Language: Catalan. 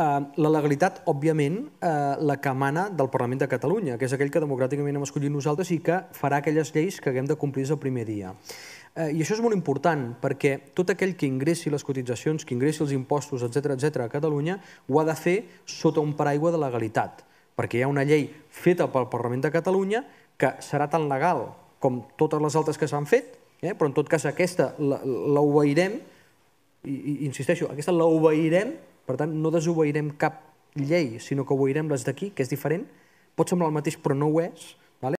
Eh, la legalitat, òbviament, eh, la que emana del Parlament de Catalunya, que és aquell que democràticament hem escollit nosaltres i que farà aquelles lleis que haguem de complir des del primer dia. Eh, I això és molt important, perquè tot aquell que ingressi les cotitzacions, que ingressi els impostos, etc etc a Catalunya, ho ha de fer sota un paraigua de legalitat, perquè hi ha una llei feta pel Parlament de Catalunya que serà tan legal com totes les altres que s'han fet, eh? però en tot cas aquesta l'obeirem, i, i insisteixo, aquesta l'obeirem per tant, no desobeirem cap llei, sinó que obeirem les d'aquí, que és diferent. Pot semblar el mateix, però no ho és.